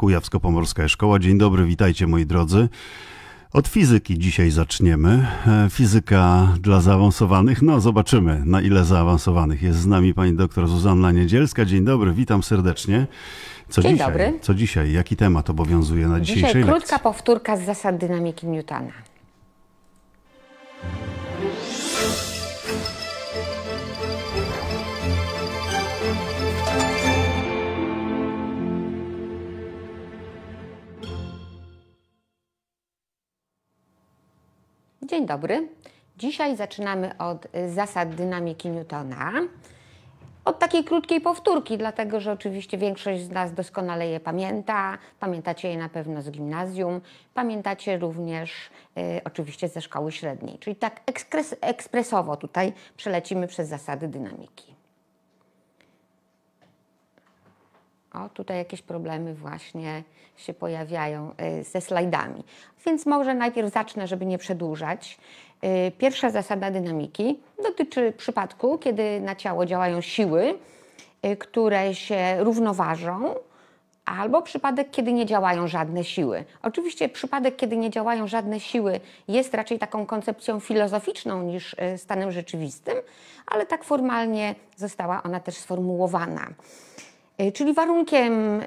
Kujawsko-Pomorska Szkoła. Dzień dobry, witajcie moi drodzy. Od fizyki dzisiaj zaczniemy. E, fizyka dla zaawansowanych. No, zobaczymy, na ile zaawansowanych. Jest z nami pani doktor Zuzanna Niedzielska. Dzień dobry, witam serdecznie. Co Dzień dzisiaj? dobry. Co dzisiaj? Jaki temat obowiązuje na dzisiaj dzisiejszej krótka lekcji? krótka powtórka z zasad dynamiki Newtona. Dzień dobry. Dzisiaj zaczynamy od y, zasad dynamiki Newtona. Od takiej krótkiej powtórki, dlatego że oczywiście większość z nas doskonale je pamięta. Pamiętacie je na pewno z gimnazjum, pamiętacie również y, oczywiście ze szkoły średniej. Czyli tak ekspres, ekspresowo tutaj przelecimy przez zasady dynamiki. O, tutaj jakieś problemy właśnie się pojawiają y, ze slajdami. Więc może najpierw zacznę, żeby nie przedłużać. Y, pierwsza zasada dynamiki dotyczy przypadku, kiedy na ciało działają siły, y, które się równoważą, albo przypadek, kiedy nie działają żadne siły. Oczywiście przypadek, kiedy nie działają żadne siły, jest raczej taką koncepcją filozoficzną niż stanem rzeczywistym, ale tak formalnie została ona też sformułowana. E, czyli warunkiem e,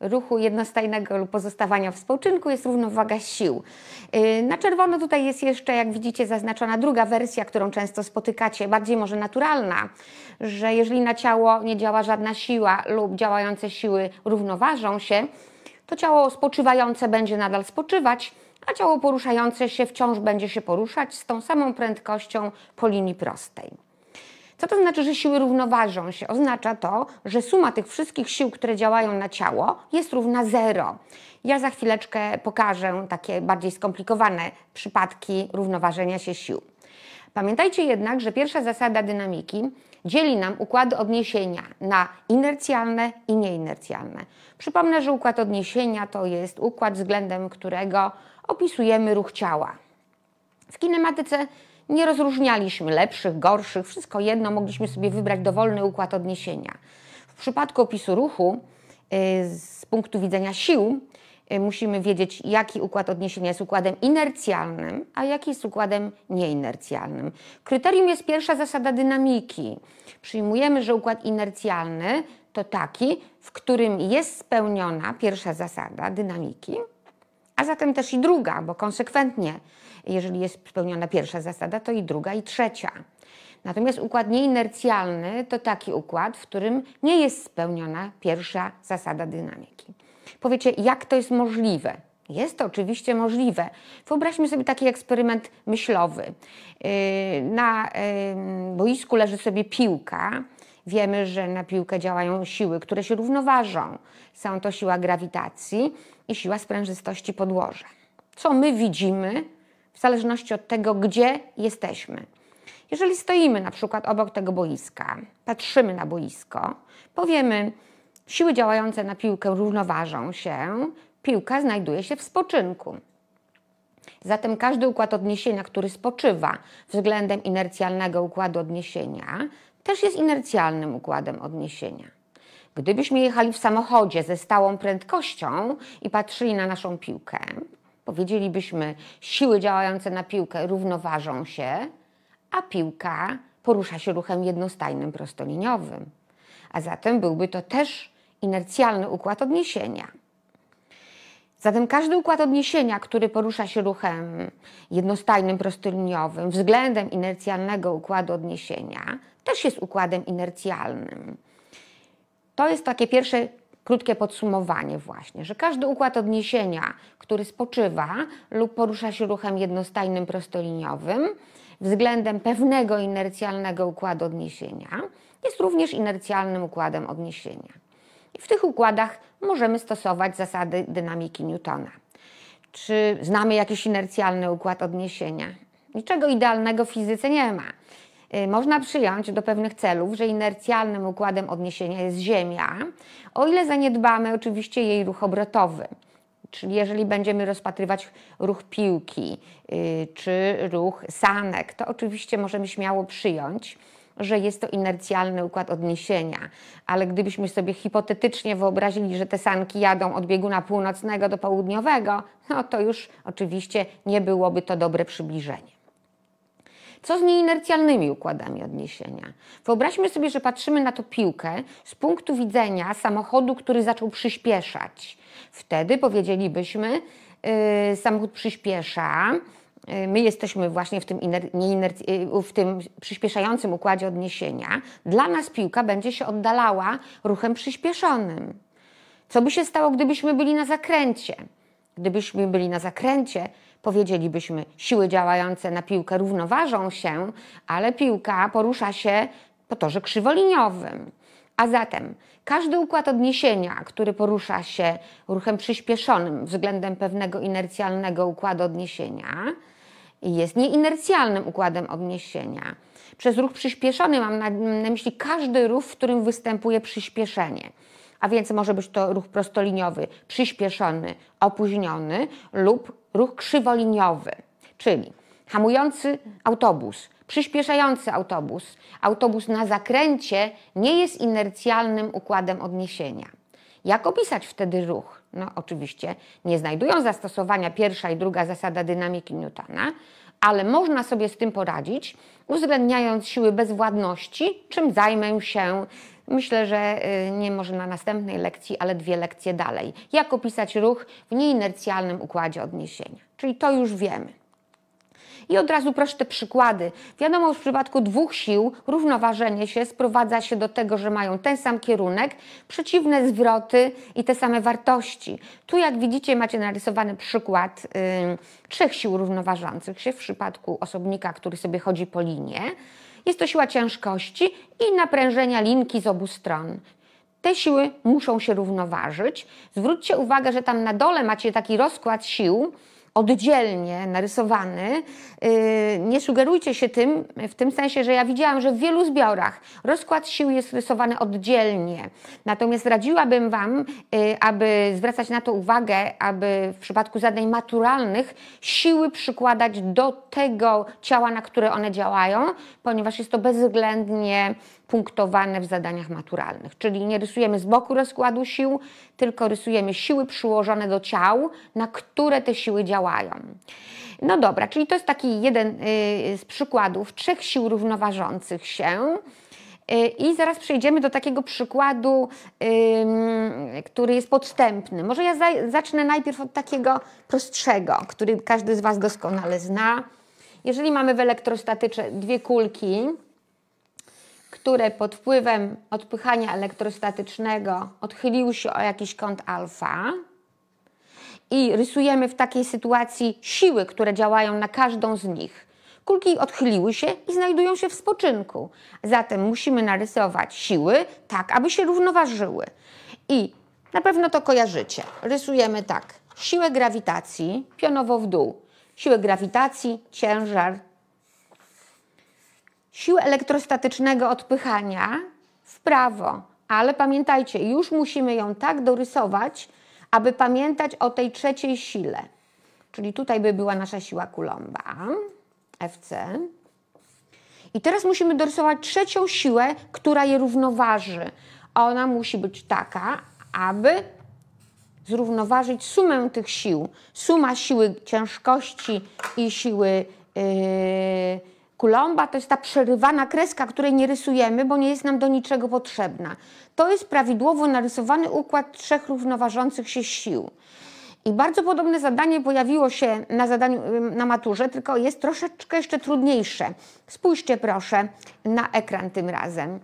e, ruchu jednostajnego lub pozostawania w spoczynku jest równowaga sił. Na czerwono tutaj jest jeszcze, jak widzicie, zaznaczona druga wersja, którą często spotykacie, bardziej może naturalna, że jeżeli na ciało nie działa żadna siła lub działające siły równoważą się, to ciało spoczywające będzie nadal spoczywać, a ciało poruszające się wciąż będzie się poruszać z tą samą prędkością po linii prostej. Co to znaczy, że siły równoważą się? Oznacza to, że suma tych wszystkich sił, które działają na ciało, jest równa zero. Ja za chwileczkę pokażę takie bardziej skomplikowane przypadki równoważenia się sił. Pamiętajcie jednak, że pierwsza zasada dynamiki dzieli nam układy odniesienia na inercjalne i nieinercjalne. Przypomnę, że układ odniesienia to jest układ względem którego opisujemy ruch ciała. W kinematyce nie rozróżnialiśmy lepszych, gorszych, wszystko jedno, mogliśmy sobie wybrać dowolny układ odniesienia. W przypadku opisu ruchu, y, z punktu widzenia sił, y, musimy wiedzieć, jaki układ odniesienia jest układem inercjalnym, a jaki jest układem nieinercjalnym. Kryterium jest pierwsza zasada dynamiki. Przyjmujemy, że układ inercjalny to taki, w którym jest spełniona pierwsza zasada dynamiki, a zatem też i druga, bo konsekwentnie jeżeli jest spełniona pierwsza zasada, to i druga, i trzecia. Natomiast układ nieinercjalny to taki układ, w którym nie jest spełniona pierwsza zasada dynamiki. Powiecie, jak to jest możliwe? Jest to oczywiście możliwe. Wyobraźmy sobie taki eksperyment myślowy. Yy, na yy, boisku leży sobie piłka. Wiemy, że na piłkę działają siły, które się równoważą. Są to siła grawitacji i siła sprężystości podłoża. Co my widzimy, w zależności od tego, gdzie jesteśmy. Jeżeli stoimy na przykład obok tego boiska, patrzymy na boisko, powiemy, siły działające na piłkę równoważą się, piłka znajduje się w spoczynku. Zatem każdy układ odniesienia, który spoczywa względem inercjalnego układu odniesienia, też jest inercjalnym układem odniesienia. Gdybyśmy jechali w samochodzie ze stałą prędkością i patrzyli na naszą piłkę, powiedzielibyśmy, siły działające na piłkę równoważą się, a piłka porusza się ruchem jednostajnym, prostoliniowym. A zatem byłby to też inercjalny układ odniesienia. Zatem każdy układ odniesienia, który porusza się ruchem jednostajnym, prostoliniowym, względem inercjalnego układu odniesienia, też jest układem inercjalnym. To jest takie pierwsze krótkie podsumowanie właśnie, że każdy układ odniesienia, który spoczywa lub porusza się ruchem jednostajnym prostoliniowym względem pewnego inercjalnego układu odniesienia, jest również inercjalnym układem odniesienia. I w tych układach możemy stosować zasady dynamiki Newtona. Czy znamy jakiś inercjalny układ odniesienia? Niczego idealnego w fizyce nie ma. Y, można przyjąć do pewnych celów, że inercjalnym układem odniesienia jest Ziemia, o ile zaniedbamy oczywiście jej ruch obrotowy. Czyli jeżeli będziemy rozpatrywać ruch piłki y, czy ruch sanek, to oczywiście możemy śmiało przyjąć, że jest to inercjalny układ odniesienia, ale gdybyśmy sobie hipotetycznie wyobrazili, że te sanki jadą od bieguna północnego do południowego, no to już oczywiście nie byłoby to dobre przybliżenie. Co z nieinercjalnymi układami odniesienia? Wyobraźmy sobie, że patrzymy na tę piłkę z punktu widzenia samochodu, który zaczął przyspieszać. Wtedy powiedzielibyśmy, yy, samochód przyspiesza, y, my jesteśmy właśnie w tym, y, w tym, przyspieszającym układzie odniesienia, dla nas piłka będzie się oddalała ruchem przyspieszonym. Co by się stało, gdybyśmy byli na zakręcie? Gdybyśmy byli na zakręcie, powiedzielibyśmy, siły działające na piłkę równoważą się, ale piłka porusza się po torze krzywoliniowym. A zatem każdy układ odniesienia, który porusza się ruchem przyspieszonym względem pewnego inercjalnego układu odniesienia, jest nieinercjalnym układem odniesienia. Przez ruch przyspieszony mam na, na myśli każdy ruch, w którym występuje przyspieszenie. A więc może być to ruch prostoliniowy, przyspieszony, opóźniony lub ruch krzywoliniowy, czyli hamujący autobus, przyspieszający autobus, autobus na zakręcie nie jest inercjalnym układem odniesienia. Jak opisać wtedy ruch? No, oczywiście nie znajdują zastosowania pierwsza i druga zasada dynamiki Newtona, ale można sobie z tym poradzić, uwzględniając siły bezwładności, czym zajmę się Myślę, że y, nie może na następnej lekcji, ale dwie lekcje dalej. Jak opisać ruch w nieinercjalnym układzie odniesienia. Czyli to już wiemy. I od razu te przykłady. Wiadomo, w przypadku dwóch sił równoważenie się sprowadza się do tego, że mają ten sam kierunek, przeciwne zwroty i te same wartości. Tu, jak widzicie, macie narysowany przykład yy, trzech sił równoważących się w przypadku osobnika, który sobie chodzi po linie. Jest to siła ciężkości i naprężenia linki z obu stron. Te siły muszą się równoważyć. Zwróćcie uwagę, że tam na dole macie taki rozkład sił, oddzielnie narysowany. Y, nie sugerujcie się tym, w tym sensie, że ja widziałam, że w wielu zbiorach rozkład sił jest rysowany oddzielnie. Natomiast radziłabym Wam, y, aby zwracać na to uwagę, aby w przypadku zadań maturalnych siły przykładać do tego ciała, na które one działają, ponieważ jest to bezwzględnie punktowane w zadaniach maturalnych. Czyli nie rysujemy z boku rozkładu sił, tylko rysujemy siły przyłożone do ciał, na które te siły działają. No dobra, czyli to jest taki jeden y, z przykładów trzech sił równoważących się. Y, I zaraz przejdziemy do takiego przykładu, który jest podstępny. Może ja zacznę najpierw od takiego prostszego, który każdy z Was doskonale zna. Jeżeli mamy w elektrostatyce dwie kulki, które pod wpływem odpychania elektrostatycznego odchyliły się o jakiś kąt alfa. I rysujemy w takiej sytuacji siły, które działają na każdą z nich. Kulki odchyliły się i znajdują się w spoczynku. Zatem musimy narysować siły tak, aby się równoważyły. I na pewno to kojarzycie. Rysujemy tak. Siłę grawitacji pionowo w dół. Siłę grawitacji, ciężar, sił elektrostatycznego odpychania w prawo. Ale pamiętajcie, już musimy ją tak dorysować, aby pamiętać o tej trzeciej sile. Czyli tutaj by była nasza siła Coulomba, FC. I teraz musimy dorysować trzecią siłę, która je równoważy. Ona musi być taka, aby zrównoważyć sumę tych sił. Suma siły ciężkości i siły yy, Kulomba to jest ta przerywana kreska, której nie rysujemy, bo nie jest nam do niczego potrzebna. To jest prawidłowo narysowany układ trzech równoważących się sił. I bardzo podobne zadanie pojawiło się na zadaniu na maturze, tylko jest troszeczkę jeszcze trudniejsze. Spójrzcie proszę na ekran tym razem.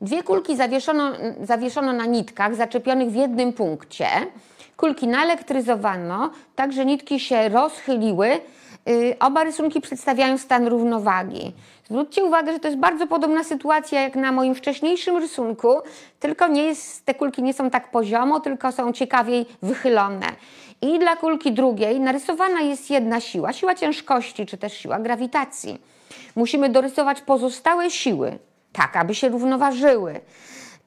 Dwie kulki zawieszono, zawieszono na nitkach zaczepionych w jednym punkcie. Kulki naelektryzowano, tak że nitki się rozchyliły, Y, oba rysunki przedstawiają stan równowagi. Zwróćcie uwagę, że to jest bardzo podobna sytuacja jak na moim wcześniejszym rysunku, tylko nie jest, te kulki nie są tak poziomo, tylko są ciekawiej wychylone. I dla kulki drugiej narysowana jest jedna siła, siła ciężkości czy też siła grawitacji. Musimy dorysować pozostałe siły, tak aby się równoważyły.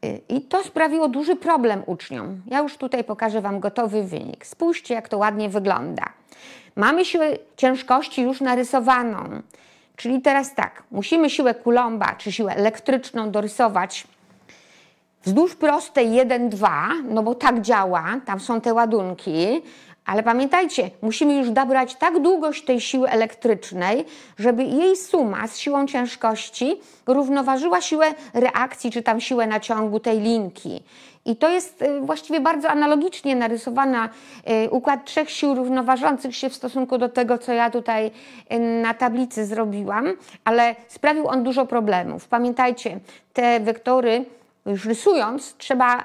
Y, I to sprawiło duży problem uczniom. Ja już tutaj pokażę Wam gotowy wynik. Spójrzcie, jak to ładnie wygląda. Mamy siłę ciężkości już narysowaną. Czyli teraz tak, musimy siłę Coulomba czy siłę elektryczną dorysować wzdłuż prostej 1, 2, no bo tak działa, tam są te ładunki, ale pamiętajcie, musimy już dobrać tak długość tej siły elektrycznej, żeby jej suma z siłą ciężkości równoważyła siłę reakcji, czy tam siłę naciągu tej linki. I to jest y, właściwie bardzo analogicznie narysowana y, układ trzech sił równoważących się w stosunku do tego, co ja tutaj y, na tablicy zrobiłam, ale sprawił on dużo problemów. Pamiętajcie, te wektory już rysując, trzeba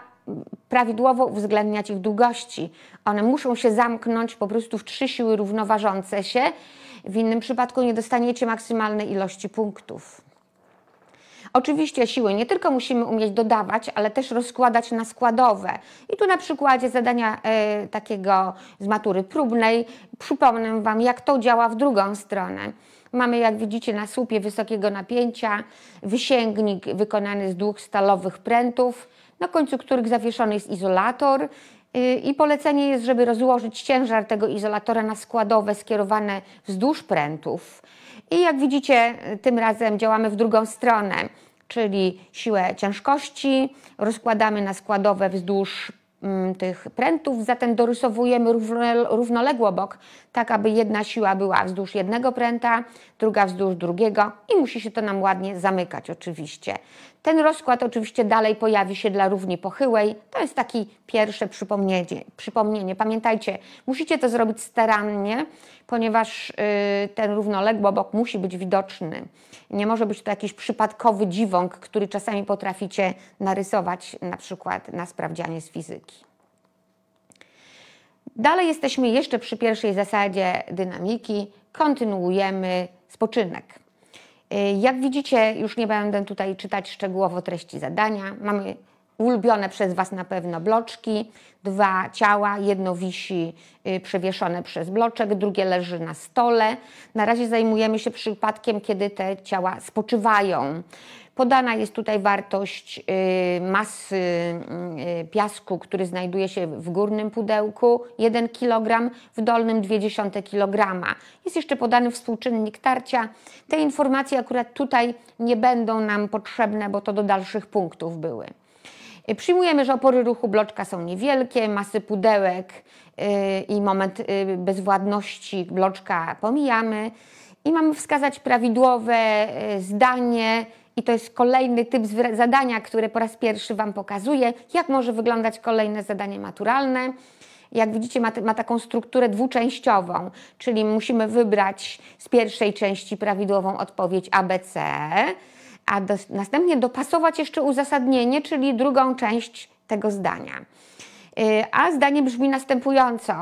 prawidłowo uwzględniać ich długości. One muszą się zamknąć po prostu w trzy siły równoważące się, w innym przypadku nie dostaniecie maksymalnej ilości punktów. Oczywiście siły nie tylko musimy umieć dodawać, ale też rozkładać na składowe. I tu na przykładzie zadania y, takiego z matury próbnej przypomnę Wam, jak to działa w drugą stronę. Mamy, jak widzicie, na słupie wysokiego napięcia wysięgnik wykonany z dwóch stalowych prętów, na końcu których zawieszony jest izolator. Y, I polecenie jest, żeby rozłożyć ciężar tego izolatora na składowe skierowane wzdłuż prętów. I jak widzicie, y, tym razem działamy w drugą stronę, czyli siłę ciężkości rozkładamy na składowe wzdłuż mm, tych prętów, zatem dorysowujemy równoległo bok, tak aby jedna siła była wzdłuż jednego pręta, druga wzdłuż drugiego i musi się to nam ładnie zamykać oczywiście. Ten rozkład oczywiście dalej pojawi się dla równi pochyłej. To jest takie pierwsze przypomnienie. przypomnienie. Pamiętajcie, musicie to zrobić starannie, ponieważ y, ten równoległy obok musi być widoczny. Nie może być to jakiś przypadkowy dziwąg, który czasami potraficie narysować na przykład na sprawdzianie z fizyki. Dalej jesteśmy jeszcze przy pierwszej zasadzie dynamiki. Kontynuujemy spoczynek. Y, jak widzicie, już nie będę tutaj czytać szczegółowo treści zadania. Mamy ulubione przez Was na pewno bloczki, dwa ciała, jedno wisi y, przewieszone przez bloczek, drugie leży na stole. Na razie zajmujemy się przypadkiem, kiedy te ciała spoczywają. Podana jest tutaj wartość y, masy y, y, piasku, który znajduje się w górnym pudełku 1 kg, w dolnym 0,2 kg. Jest jeszcze podany współczynnik tarcia. Te informacje akurat tutaj nie będą nam potrzebne, bo to do dalszych punktów były. Przyjmujemy, że opory ruchu bloczka są niewielkie, masy pudełek i moment bezwładności bloczka pomijamy. I mamy wskazać prawidłowe zdanie, i to jest kolejny typ zadania, które po raz pierwszy Wam pokazuję, jak może wyglądać kolejne zadanie maturalne. Jak widzicie, ma, ma taką strukturę dwuczęściową, czyli musimy wybrać z pierwszej części prawidłową odpowiedź ABC, a do, następnie dopasować jeszcze uzasadnienie, czyli drugą część tego zdania. Y, a zdanie brzmi następująco.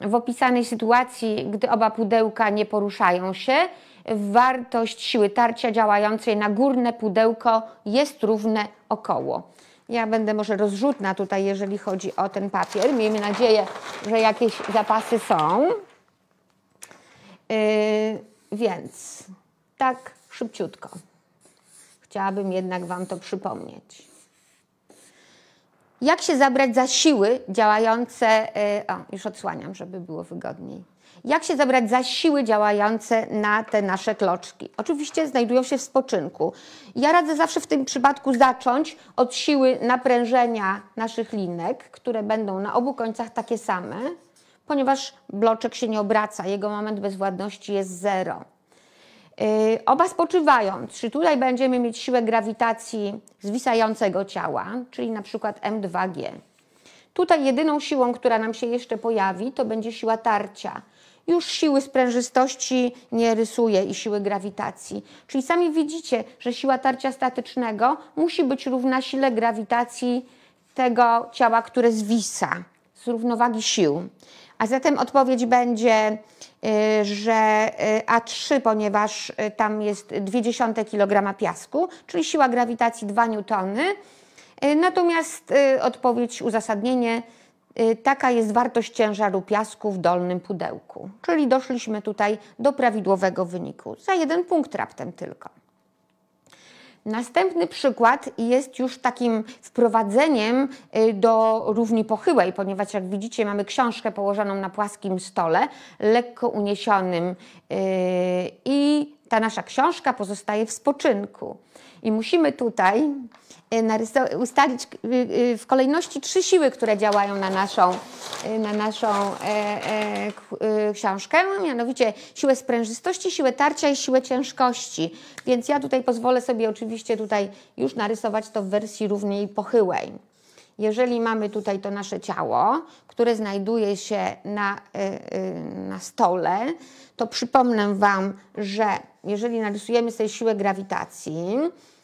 W opisanej sytuacji, gdy oba pudełka nie poruszają się, wartość siły tarcia działającej na górne pudełko jest równe około. Ja będę może rozrzutna tutaj, jeżeli chodzi o ten papier. Miejmy nadzieję, że jakieś zapasy są. Yy, więc tak szybciutko. Chciałabym jednak Wam to przypomnieć. Jak się zabrać za siły działające. Yy, o, już odsłaniam, żeby było wygodniej jak się zabrać za siły działające na te nasze kloczki? Oczywiście znajdują się w spoczynku. Ja radzę zawsze w tym przypadku zacząć od siły naprężenia naszych linek, które będą na obu końcach takie same, ponieważ bloczek się nie obraca, jego moment bezwładności jest zero. Yy, oba spoczywają, czy tutaj będziemy mieć siłę grawitacji zwisającego ciała, czyli na przykład M2G. Tutaj jedyną siłą, która nam się jeszcze pojawi, to będzie siła tarcia już siły sprężystości nie rysuje i siły grawitacji. Czyli sami widzicie, że siła tarcia statycznego musi być równa sile grawitacji tego ciała, które zwisa z równowagi sił. A zatem odpowiedź będzie, y, że y, A3, ponieważ y, tam jest 20 kg piasku, czyli siła grawitacji 2 newtony. Natomiast odpowiedź, uzasadnienie Y, taka jest wartość ciężaru piasku w dolnym pudełku. Czyli doszliśmy tutaj do prawidłowego wyniku, za jeden punkt raptem tylko. Następny przykład jest już takim wprowadzeniem y, do równi pochyłej, ponieważ jak widzicie mamy książkę położoną na płaskim stole, lekko uniesionym y, i ta nasza książka pozostaje w spoczynku. I musimy tutaj e, ustalić e, e, w kolejności trzy siły, które działają na naszą, na naszą książkę, mianowicie siłę sprężystości, siłę tarcia i siłę ciężkości. Więc ja tutaj pozwolę sobie oczywiście tutaj już narysować to w wersji równej pochyłej jeżeli mamy tutaj to nasze ciało, które znajduje się na, y, y, na stole, to przypomnę Wam, że jeżeli narysujemy sobie siłę grawitacji,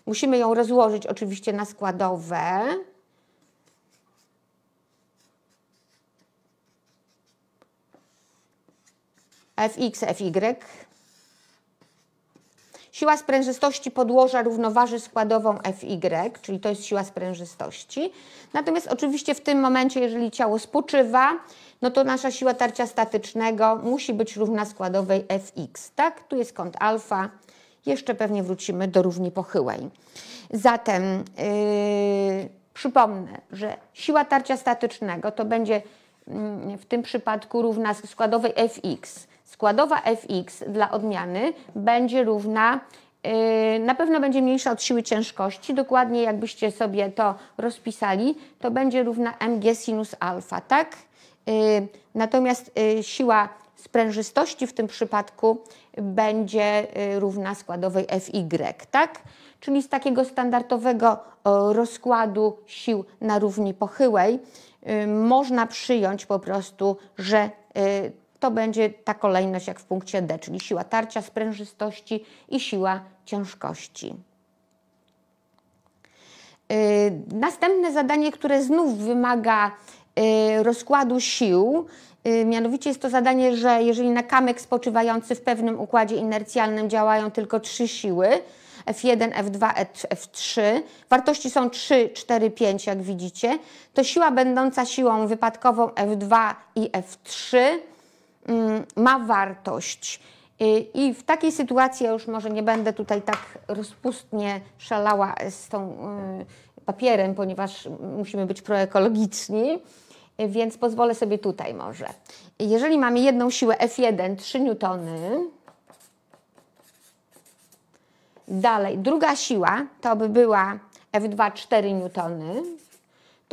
musimy ją rozłożyć oczywiście na składowe. Fx, Fy Siła sprężystości podłoża równoważy składową FY, czyli to jest siła sprężystości. Natomiast oczywiście w tym momencie, jeżeli ciało spoczywa, no to nasza siła tarcia statycznego musi być równa składowej Fx. Y. Tak? Tu jest kąt alfa. Jeszcze pewnie wrócimy do równi pochyłej. Zatem yy, przypomnę, że siła tarcia statycznego to będzie mm, w tym przypadku równa składowej Fx. Y. Składowa fx dla odmiany będzie równa y, na pewno będzie mniejsza od siły ciężkości. Dokładnie jakbyście sobie to rozpisali, to będzie równa mg sinus alfa, tak? Y, natomiast y, siła sprężystości w tym przypadku będzie równa składowej Fy, tak? Czyli z takiego standardowego rozkładu sił na równi pochyłej można przyjąć po prostu, że to będzie ta kolejność jak w punkcie D, czyli siła tarcia, sprężystości i siła ciężkości. Y, następne zadanie, które znów wymaga y, rozkładu sił, y, mianowicie jest to zadanie, że jeżeli na kamek spoczywający w pewnym układzie inercjalnym działają tylko trzy siły, F1, F2, F3, wartości są 3, 4, 5 jak widzicie, to siła będąca siłą wypadkową F2 i F3 Mm, ma wartość. Y, I w takiej sytuacji ja już może nie będę tutaj tak rozpustnie szalała z tą y, papierem, ponieważ musimy być proekologiczni, y, więc pozwolę sobie tutaj może. Jeżeli mamy jedną siłę F1, 3 newtony, dalej druga siła to by była F2, 4 newtony,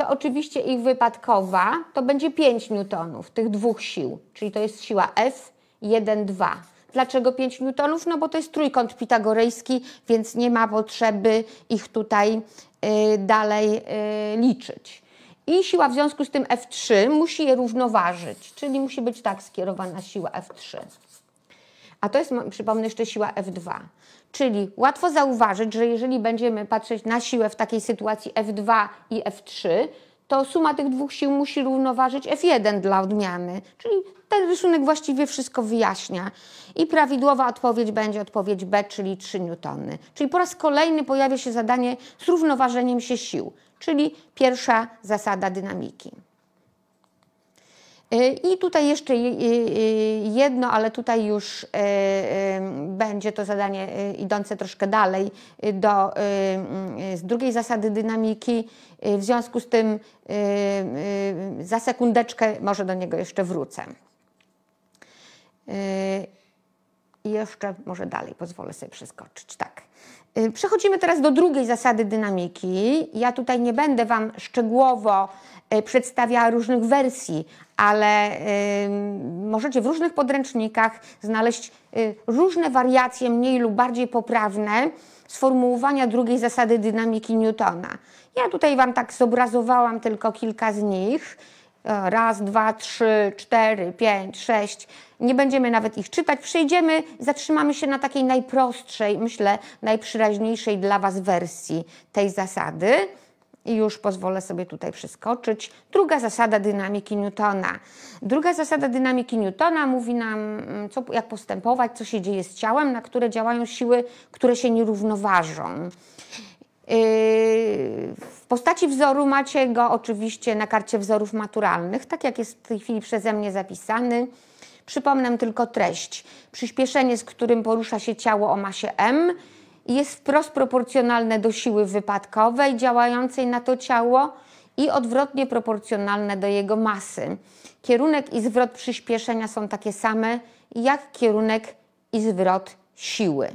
to oczywiście ich wypadkowa to będzie 5 newtonów tych dwóch sił, czyli to jest siła F, 1, 2. Dlaczego 5 newtonów? No bo to jest trójkąt pitagorejski, więc nie ma potrzeby ich tutaj y, dalej y, liczyć. I siła w związku z tym F3 musi je równoważyć, czyli musi być tak skierowana siła F3. A to jest, przypomnę, jeszcze siła F2. Czyli łatwo zauważyć, że jeżeli będziemy patrzeć na siłę w takiej sytuacji F2 i F3, to suma tych dwóch sił musi równoważyć F1 dla odmiany. Czyli ten rysunek właściwie wszystko wyjaśnia. I prawidłowa odpowiedź będzie odpowiedź B, czyli 3 newtony. Czyli po raz kolejny pojawia się zadanie z równoważeniem się sił, czyli pierwsza zasada dynamiki. E, I tutaj jeszcze e, e, jedno, ale tutaj już będzie to zadanie idące troszkę dalej do z drugiej zasady dynamiki. W związku z tym za sekundeczkę może do niego jeszcze wrócę. I jeszcze może dalej pozwolę sobie przeskoczyć. Tak. Przechodzimy teraz do drugiej zasady dynamiki. Ja tutaj nie będę Wam szczegółowo przedstawiała różnych wersji, ale możecie w różnych podręcznikach znaleźć y, różne wariacje, mniej lub bardziej poprawne, sformułowania drugiej zasady dynamiki Newtona. Ja tutaj Wam tak zobrazowałam tylko kilka z nich. E, raz, dwa, trzy, cztery, pięć, sześć. Nie będziemy nawet ich czytać. Przejdziemy, zatrzymamy się na takiej najprostszej, myślę, najprzyraźniejszej dla Was wersji tej zasady. I już pozwolę sobie tutaj przeskoczyć. Druga zasada dynamiki Newtona. Druga zasada dynamiki Newtona mówi nam, mm, co, jak postępować, co się dzieje z ciałem, na które działają siły, które się nie równoważą. Yy, w postaci wzoru macie go oczywiście na karcie wzorów maturalnych, tak jak jest w tej chwili przeze mnie zapisany. Przypomnę tylko treść. Przyspieszenie, z którym porusza się ciało o masie m, jest wprost proporcjonalne do siły wypadkowej działającej na to ciało i odwrotnie proporcjonalne do jego masy. Kierunek i zwrot przyspieszenia są takie same jak kierunek i zwrot siły.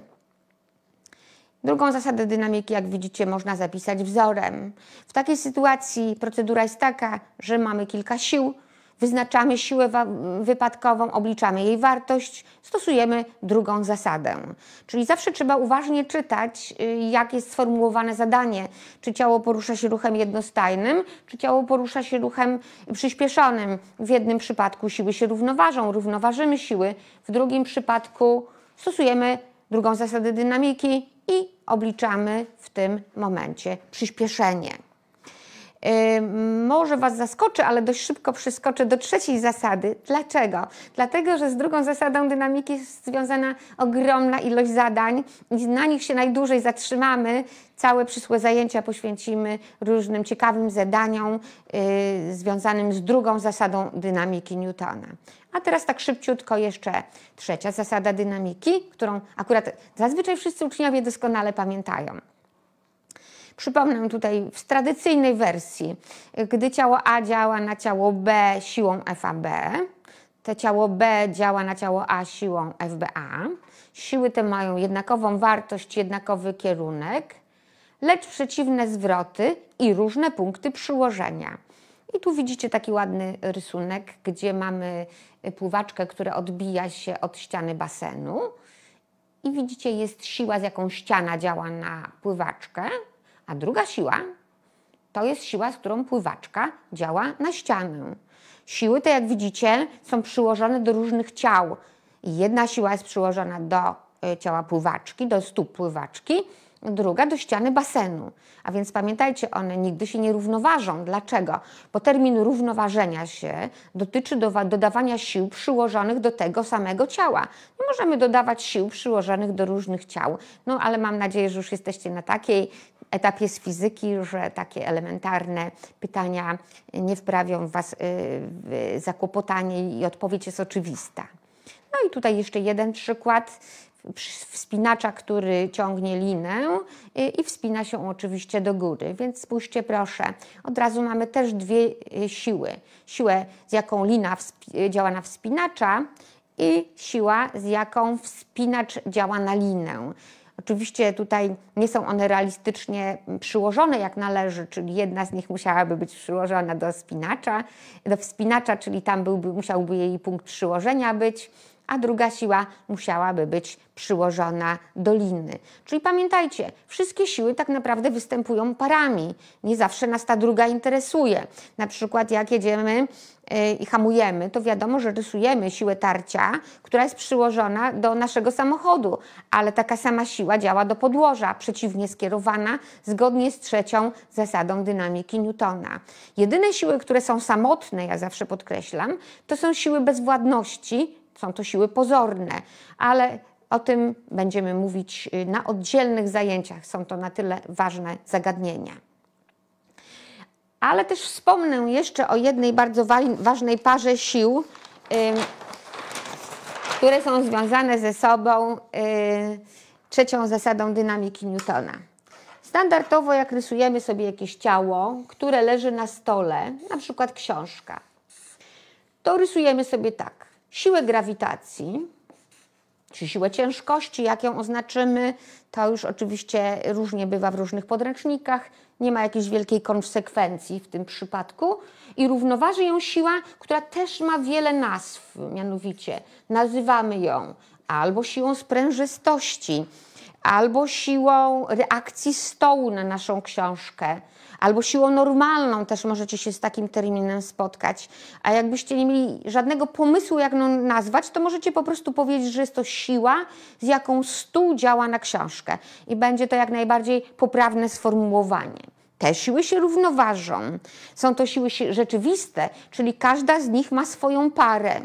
Drugą zasadę dynamiki, jak widzicie, można zapisać wzorem. W takiej sytuacji procedura jest taka, że mamy kilka sił, wyznaczamy siłę wypadkową, obliczamy jej wartość, stosujemy drugą zasadę. Czyli zawsze trzeba uważnie czytać, y, jak jest sformułowane zadanie, czy ciało porusza się ruchem jednostajnym, czy ciało porusza się ruchem przyspieszonym. W jednym przypadku siły się równoważą, równoważymy siły, w drugim przypadku stosujemy drugą zasadę dynamiki i obliczamy w tym momencie przyspieszenie może Was zaskoczy, ale dość szybko przeskoczę do trzeciej zasady. Dlaczego? Dlatego, że z drugą zasadą dynamiki jest związana ogromna ilość zadań i na nich się najdłużej zatrzymamy. Całe przyszłe zajęcia poświęcimy różnym ciekawym zadaniom yy, związanym z drugą zasadą dynamiki Newtona. A teraz tak szybciutko jeszcze trzecia zasada dynamiki, którą akurat zazwyczaj wszyscy uczniowie doskonale pamiętają. Przypomnę tutaj w tradycyjnej wersji, gdy ciało A działa na ciało B siłą FAB, to ciało B działa na ciało A siłą FBA. Siły te mają jednakową wartość, jednakowy kierunek, lecz przeciwne zwroty i różne punkty przyłożenia. I tu widzicie taki ładny rysunek, gdzie mamy pływaczkę, która odbija się od ściany basenu. I widzicie, jest siła, z jaką ściana działa na pływaczkę. A druga siła to jest siła, z którą pływaczka działa na ścianę. Siły te, jak widzicie, są przyłożone do różnych ciał. Jedna siła jest przyłożona do y, ciała pływaczki, do stóp pływaczki, druga do ściany basenu. A więc pamiętajcie, one nigdy się nie równoważą. Dlaczego? Bo termin równoważenia się dotyczy do, dodawania sił przyłożonych do tego samego ciała. Nie możemy dodawać sił przyłożonych do różnych ciał. No ale mam nadzieję, że już jesteście na takiej etapie z fizyki, że takie elementarne pytania nie wprawią w Was y, w zakłopotanie i odpowiedź jest oczywista. No i tutaj jeszcze jeden przykład wspinacza, który ciągnie linę y, i wspina się oczywiście do góry. Więc spójrzcie proszę, od razu mamy też dwie y, siły. Siłę, z jaką lina działa na wspinacza i siła, z jaką wspinacz działa na linę. Oczywiście tutaj nie są one realistycznie przyłożone jak należy, czyli jedna z nich musiałaby być przyłożona do spinacza, do wspinacza, czyli tam byłby, musiałby jej punkt przyłożenia być a druga siła musiałaby być przyłożona do liny. Czyli pamiętajcie, wszystkie siły tak naprawdę występują parami. Nie zawsze nas ta druga interesuje. Na przykład jak jedziemy e, i hamujemy, to wiadomo, że rysujemy siłę tarcia, która jest przyłożona do naszego samochodu, ale taka sama siła działa do podłoża, przeciwnie skierowana, zgodnie z trzecią zasadą dynamiki Newtona. Jedyne siły, które są samotne, ja zawsze podkreślam, to są siły bezwładności, są to siły pozorne, ale o tym będziemy mówić y, na oddzielnych zajęciach. Są to na tyle ważne zagadnienia. Ale też wspomnę jeszcze o jednej bardzo ważnej parze sił, które są związane ze sobą y, trzecią zasadą dynamiki Newtona. Standardowo, jak rysujemy sobie jakieś ciało, które leży na stole, na przykład książka, to rysujemy sobie tak siłę grawitacji, czy siłę ciężkości, jak ją oznaczymy, to już oczywiście różnie bywa w różnych podręcznikach, nie ma jakiejś wielkiej konsekwencji w tym przypadku. I równoważy ją siła, która też ma wiele nazw, mianowicie nazywamy ją albo siłą sprężystości, albo siłą reakcji stołu na naszą książkę, albo siłą normalną też możecie się z takim terminem spotkać. A jakbyście nie mieli żadnego pomysłu, jak ją nazwać, to możecie po prostu powiedzieć, że jest to siła, z jaką stół działa na książkę. I będzie to jak najbardziej poprawne sformułowanie. Te siły się równoważą. Są to siły rzeczywiste, czyli każda z nich ma swoją parę.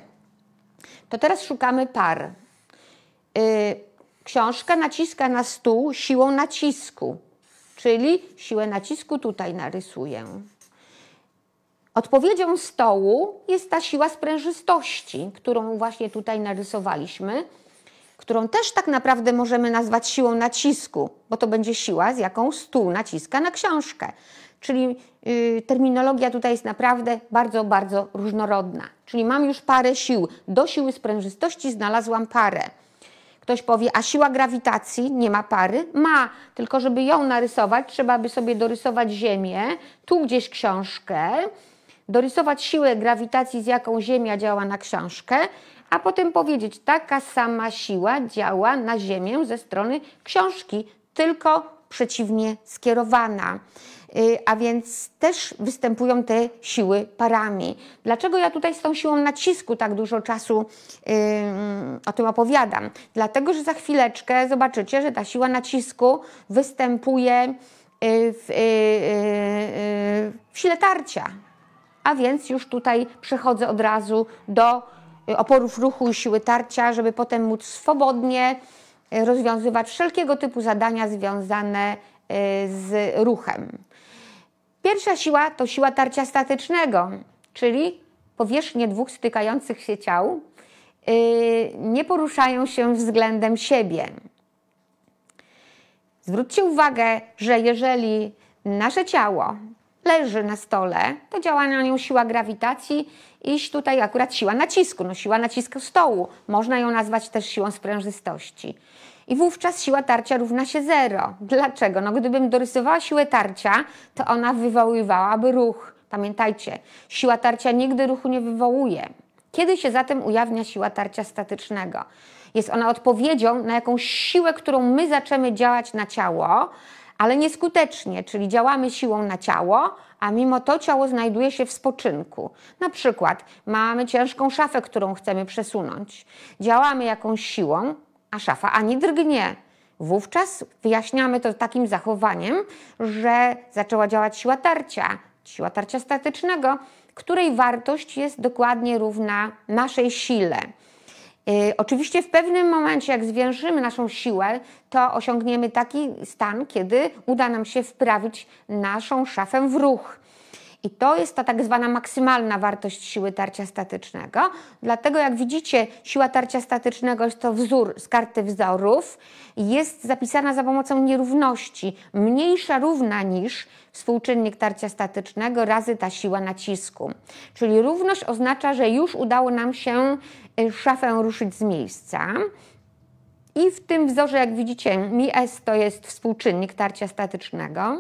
To teraz szukamy par. Yy, książka naciska na stół siłą nacisku czyli siłę nacisku tutaj narysuję. Odpowiedzią stołu jest ta siła sprężystości, którą właśnie tutaj narysowaliśmy, którą też tak naprawdę możemy nazwać siłą nacisku, bo to będzie siła, z jaką stół naciska na książkę. Czyli yy, terminologia tutaj jest naprawdę bardzo, bardzo różnorodna. Czyli mam już parę sił. Do siły sprężystości znalazłam parę. Ktoś powie, a siła grawitacji nie ma pary? Ma, tylko żeby ją narysować, trzeba by sobie dorysować Ziemię, tu gdzieś książkę, dorysować siłę grawitacji, z jaką Ziemia działa na książkę, a potem powiedzieć, taka sama siła działa na Ziemię ze strony książki, tylko przeciwnie skierowana. Y, a więc też występują te siły parami. Dlaczego ja tutaj z tą siłą nacisku tak dużo czasu yy, o tym opowiadam? Dlatego, że za chwileczkę zobaczycie, że ta siła nacisku występuje y, w, y, w sile tarcia. A więc już tutaj przechodzę od razu do oporów ruchu i siły tarcia, żeby potem móc swobodnie E, rozwiązywać wszelkiego typu zadania związane e, z ruchem. Pierwsza siła to siła tarcia statycznego, czyli powierzchnie dwóch stykających się ciał e, nie poruszają się względem siebie. Zwróćcie uwagę, że jeżeli nasze ciało leży na stole, to działa na nią siła grawitacji iść tutaj akurat siła nacisku, no siła nacisku stołu. Można ją nazwać też siłą sprężystości. I wówczas siła tarcia równa się zero. Dlaczego? No gdybym dorysowała siłę tarcia, to ona wywoływałaby ruch. Pamiętajcie, siła tarcia nigdy ruchu nie wywołuje. Kiedy się zatem ujawnia siła tarcia statycznego? Jest ona odpowiedzią na jakąś siłę, którą my zaczęmy działać na ciało, ale nieskutecznie, czyli działamy siłą na ciało, a mimo to ciało znajduje się w spoczynku. Na przykład mamy ciężką szafę, którą chcemy przesunąć. Działamy jakąś siłą, a szafa ani drgnie. Wówczas wyjaśniamy to takim zachowaniem, że zaczęła działać siła tarcia, siła tarcia statycznego, której wartość jest dokładnie równa naszej sile. Y, oczywiście w pewnym momencie, jak zwiększymy naszą siłę, to osiągniemy taki stan, kiedy uda nam się wprawić naszą szafę w ruch. I to jest ta tak zwana maksymalna wartość siły tarcia statycznego. Dlatego jak widzicie, siła tarcia statycznego jest to wzór z karty wzorów. Jest zapisana za pomocą nierówności. Mniejsza równa niż współczynnik tarcia statycznego razy ta siła nacisku. Czyli równość oznacza, że już udało nam się y, szafę ruszyć z miejsca. I w tym wzorze, jak widzicie, mi S to jest współczynnik tarcia statycznego.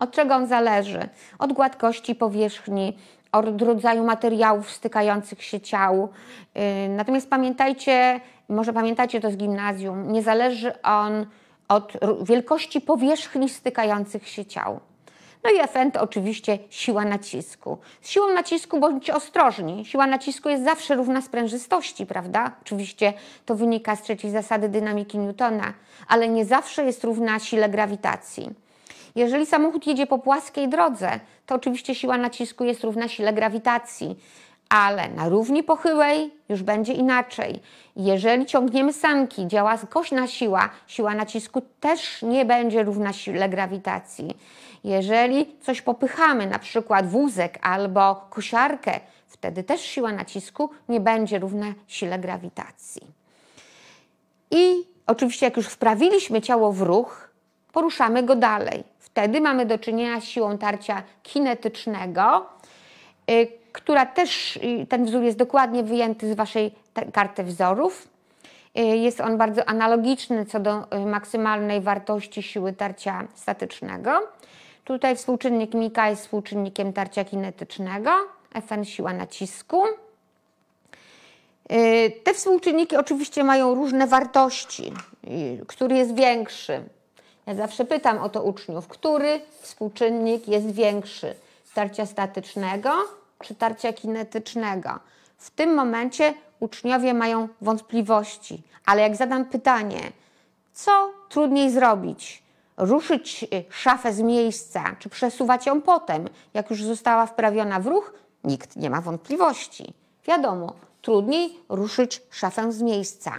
Od czego on zależy? Od gładkości powierzchni, od rodzaju materiałów stykających się ciał. Y, natomiast pamiętajcie, może pamiętacie to z gimnazjum, nie zależy on od wielkości powierzchni stykających się ciał. No i efekt oczywiście siła nacisku. Z siłą nacisku bądźcie ostrożni. Siła nacisku jest zawsze równa sprężystości, prawda? Oczywiście to wynika z trzeciej zasady dynamiki Newtona, ale nie zawsze jest równa sile grawitacji. Jeżeli samochód jedzie po płaskiej drodze, to oczywiście siła nacisku jest równa sile grawitacji, ale na równi pochyłej już będzie inaczej. Jeżeli ciągniemy sanki, działa kośna siła, siła nacisku też nie będzie równa sile grawitacji. Jeżeli coś popychamy, na przykład wózek albo kosiarkę, wtedy też siła nacisku nie będzie równa sile grawitacji. I oczywiście, jak już wprawiliśmy ciało w ruch, poruszamy go dalej. Wtedy mamy do czynienia z siłą tarcia kinetycznego, y, która też, y, ten wzór jest dokładnie wyjęty z Waszej karty wzorów. Y, jest on bardzo analogiczny co do maksymalnej wartości siły tarcia statycznego. Tutaj współczynnik Mika jest współczynnikiem tarcia kinetycznego, Fn siła nacisku. Te współczynniki oczywiście mają różne wartości, który jest większy. Ja zawsze pytam o to uczniów, który współczynnik jest większy, tarcia statycznego czy tarcia kinetycznego. W tym momencie uczniowie mają wątpliwości, ale jak zadam pytanie, co trudniej zrobić? Ruszyć y, szafę z miejsca, czy przesuwać ją potem, jak już została wprawiona w ruch? Nikt nie ma wątpliwości. Wiadomo, trudniej ruszyć szafę z miejsca.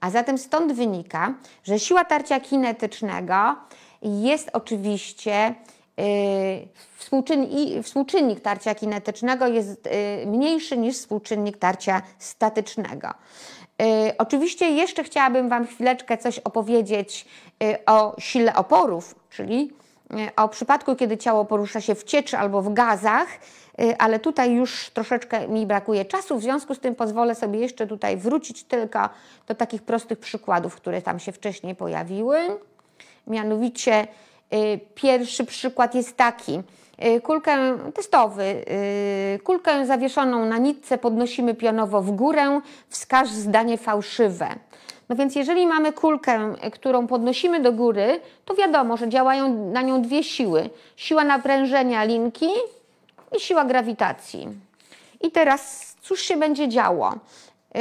A zatem stąd wynika, że siła tarcia kinetycznego jest oczywiście y, Współczynnik, tarcia kinetycznego jest y, mniejszy niż współczynnik tarcia statycznego. Y, oczywiście jeszcze chciałabym Wam chwileczkę coś opowiedzieć o sile oporów, czyli o przypadku, kiedy ciało porusza się w cieczy albo w gazach, Y, ale tutaj już troszeczkę mi brakuje czasu, w związku z tym pozwolę sobie jeszcze tutaj wrócić tylko do takich prostych przykładów, które tam się wcześniej pojawiły. Mianowicie y, pierwszy przykład jest taki. Y, kulkę testowy, kulkę zawieszoną na nitce podnosimy pionowo w górę, wskaż zdanie fałszywe. No więc jeżeli mamy kulkę, którą podnosimy do góry, to wiadomo, że działają na nią dwie siły. Siła naprężenia linki i siła grawitacji. I teraz cóż się będzie działo? Yy,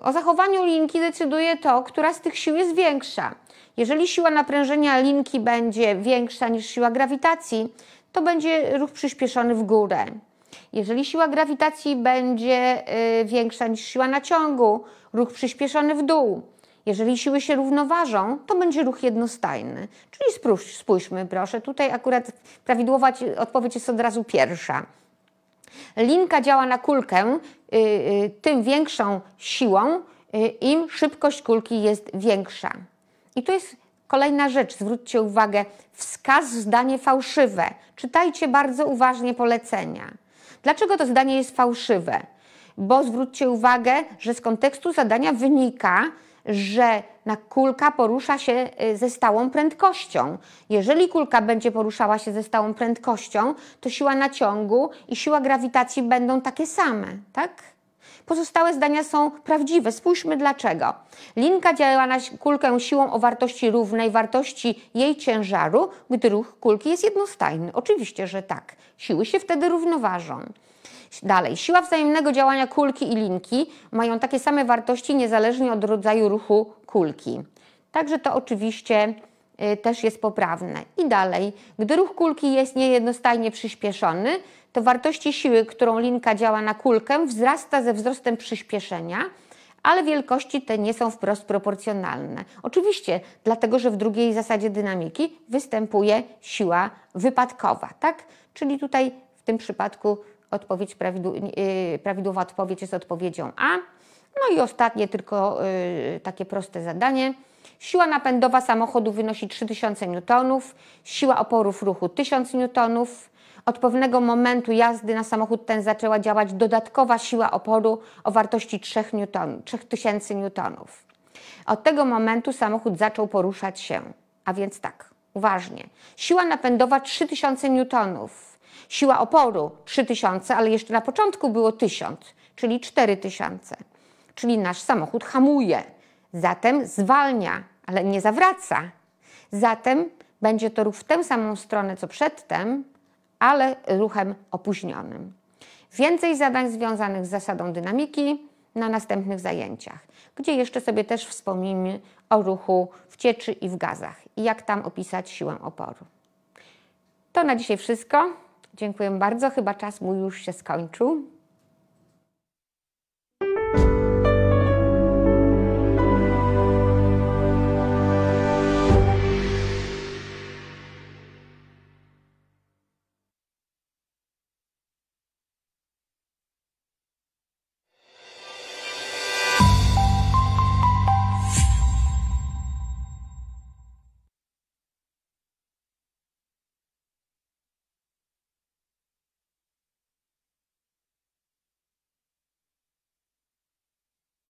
o zachowaniu linki decyduje to, która z tych sił jest większa. Jeżeli siła naprężenia linki będzie większa niż siła grawitacji, to będzie ruch przyspieszony w górę. Jeżeli siła grawitacji będzie yy, większa niż siła naciągu, ruch przyspieszony w dół. Jeżeli siły się równoważą, to będzie ruch jednostajny. Czyli spójrz, spójrzmy proszę, tutaj akurat prawidłowa odpowiedź jest od razu pierwsza. Linka działa na kulkę, y, y, tym większą siłą, y, im szybkość kulki jest większa. I to jest Kolejna rzecz, zwróćcie uwagę, wskaz zdanie fałszywe. Czytajcie bardzo uważnie polecenia. Dlaczego to zdanie jest fałszywe? Bo zwróćcie uwagę, że z kontekstu zadania wynika, że na kulka porusza się y, ze stałą prędkością. Jeżeli kulka będzie poruszała się ze stałą prędkością, to siła naciągu i siła grawitacji będą takie same, tak? Pozostałe zdania są prawdziwe. Spójrzmy dlaczego. Linka działa na kulkę siłą o wartości równej wartości jej ciężaru, gdy ruch kulki jest jednostajny. Oczywiście, że tak. Siły się wtedy równoważą. Dalej, siła wzajemnego działania kulki i linki mają takie same wartości niezależnie od rodzaju ruchu kulki. Także to oczywiście Y, też jest poprawne. I dalej, gdy ruch kulki jest niejednostajnie przyspieszony, to wartości siły, którą linka działa na kulkę, wzrasta ze wzrostem przyspieszenia, ale wielkości te nie są wprost proporcjonalne. Oczywiście, dlatego że w drugiej zasadzie dynamiki występuje siła wypadkowa, tak? Czyli tutaj w tym przypadku odpowiedź y, prawidłowa odpowiedź jest odpowiedzią A. No i ostatnie, tylko y, takie proste zadanie. Siła napędowa samochodu wynosi 3000 N, siła oporów ruchu 1000 N. Od pewnego momentu jazdy na samochód ten zaczęła działać dodatkowa siła oporu o wartości 3 3000 N. Od tego momentu samochód zaczął poruszać się. A więc tak, uważnie. Siła napędowa 3000 N, siła oporu 3000, ale jeszcze na początku było 1000, czyli 4000. Czyli nasz samochód hamuje zatem zwalnia, ale nie zawraca. Zatem będzie to ruch w tę samą stronę co przedtem, ale ruchem opóźnionym. Więcej zadań związanych z zasadą dynamiki na następnych zajęciach, gdzie jeszcze sobie też wspomnimy o ruchu w cieczy i w gazach i jak tam opisać siłę oporu. To na dzisiaj wszystko. Dziękuję bardzo. Chyba czas mój już się skończył.